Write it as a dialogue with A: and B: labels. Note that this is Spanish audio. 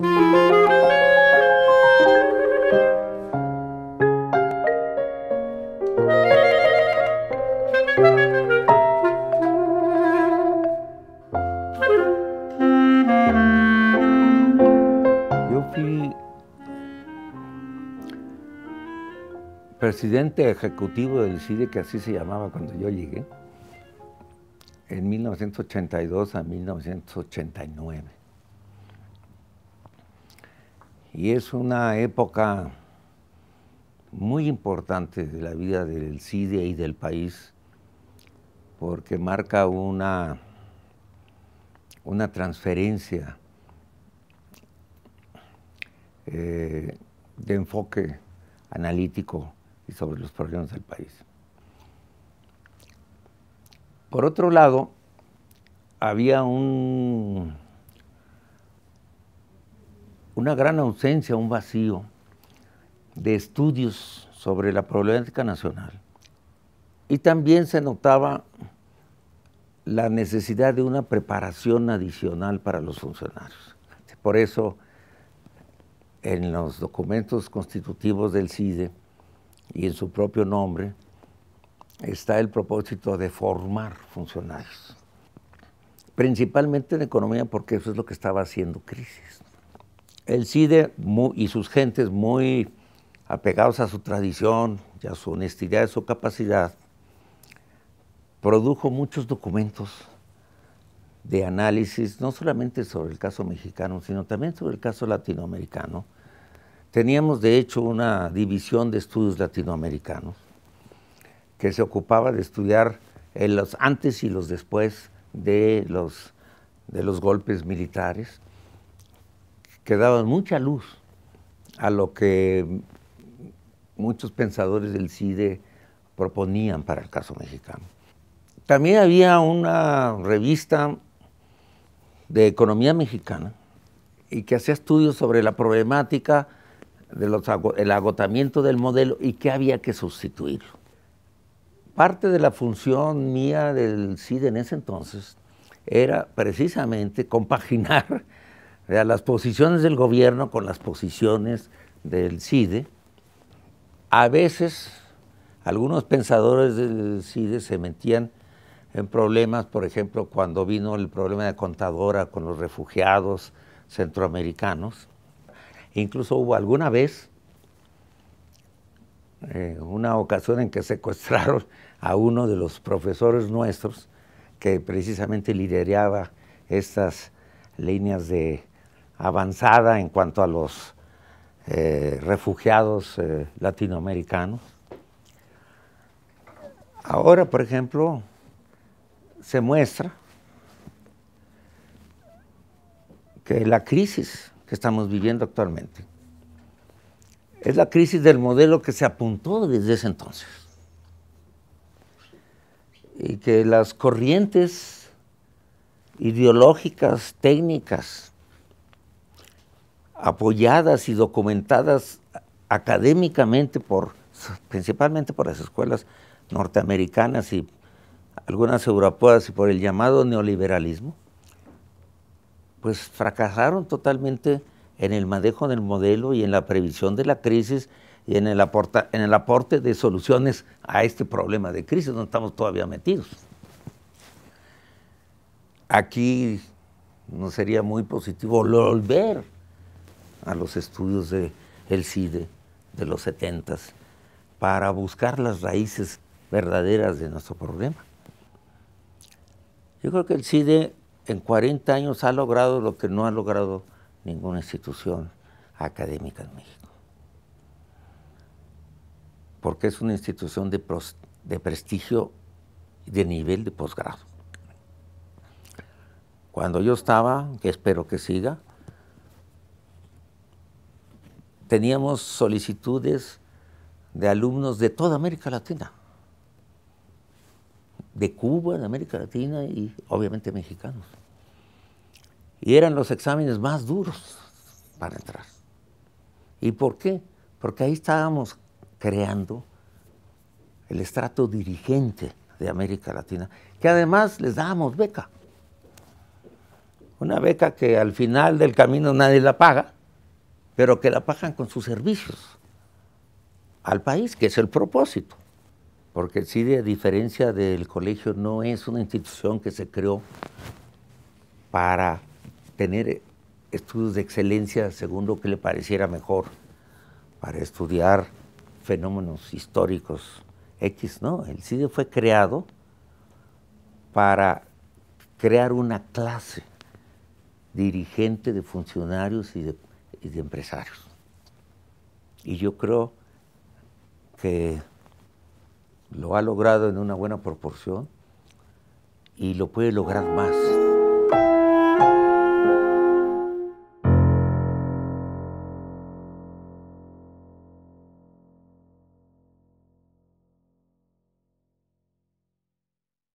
A: Yo fui presidente ejecutivo del CIDE, que así se llamaba cuando yo llegué, en 1982 a 1989. Y es una época muy importante de la vida del CIDE y del país, porque marca una, una transferencia eh, de enfoque analítico y sobre los problemas del país. Por otro lado, había un una gran ausencia, un vacío de estudios sobre la problemática nacional. Y también se notaba la necesidad de una preparación adicional para los funcionarios. Por eso, en los documentos constitutivos del CIDE y en su propio nombre, está el propósito de formar funcionarios, principalmente en economía porque eso es lo que estaba haciendo crisis. El CIDE y sus gentes muy apegados a su tradición y a su honestidad y su capacidad, produjo muchos documentos de análisis, no solamente sobre el caso mexicano, sino también sobre el caso latinoamericano. Teníamos, de hecho, una división de estudios latinoamericanos que se ocupaba de estudiar los antes y los después de los, de los golpes militares que daban mucha luz a lo que muchos pensadores del CIDE proponían para el caso mexicano. También había una revista de economía mexicana y que hacía estudios sobre la problemática del agotamiento del modelo y qué había que sustituirlo. Parte de la función mía del CIDE en ese entonces era precisamente compaginar eh, las posiciones del gobierno con las posiciones del CIDE, a veces algunos pensadores del CIDE se metían en problemas, por ejemplo, cuando vino el problema de contadora con los refugiados centroamericanos. Incluso hubo alguna vez eh, una ocasión en que secuestraron a uno de los profesores nuestros que precisamente lideraba estas líneas de avanzada en cuanto a los eh, refugiados eh, latinoamericanos. Ahora, por ejemplo, se muestra que la crisis que estamos viviendo actualmente es la crisis del modelo que se apuntó desde ese entonces y que las corrientes ideológicas, técnicas, apoyadas y documentadas académicamente por principalmente por las escuelas norteamericanas y algunas europeas y por el llamado neoliberalismo, pues fracasaron totalmente en el manejo del modelo y en la previsión de la crisis y en el, en el aporte de soluciones a este problema de crisis donde estamos todavía metidos. Aquí no sería muy positivo volver a los estudios del el CIDE de los 70 para buscar las raíces verdaderas de nuestro problema. Yo creo que el CIDE en 40 años ha logrado lo que no ha logrado ninguna institución académica en México. Porque es una institución de, prestigio y de nivel de posgrado. Cuando yo estaba, que espero que siga, teníamos solicitudes de alumnos de toda América Latina, de Cuba, de América Latina y obviamente mexicanos. Y eran los exámenes más duros para entrar. ¿Y por qué? Porque ahí estábamos creando el estrato dirigente de América Latina, que además les dábamos beca. Una beca que al final del camino nadie la paga, pero que la pagan con sus servicios al país, que es el propósito. Porque el CIDE, a diferencia del colegio, no es una institución que se creó para tener estudios de excelencia según lo que le pareciera mejor, para estudiar fenómenos históricos X, ¿no? El CIDE fue creado para crear una clase dirigente de funcionarios y de y de empresarios. Y yo creo que lo ha logrado en una buena proporción y lo puede lograr más.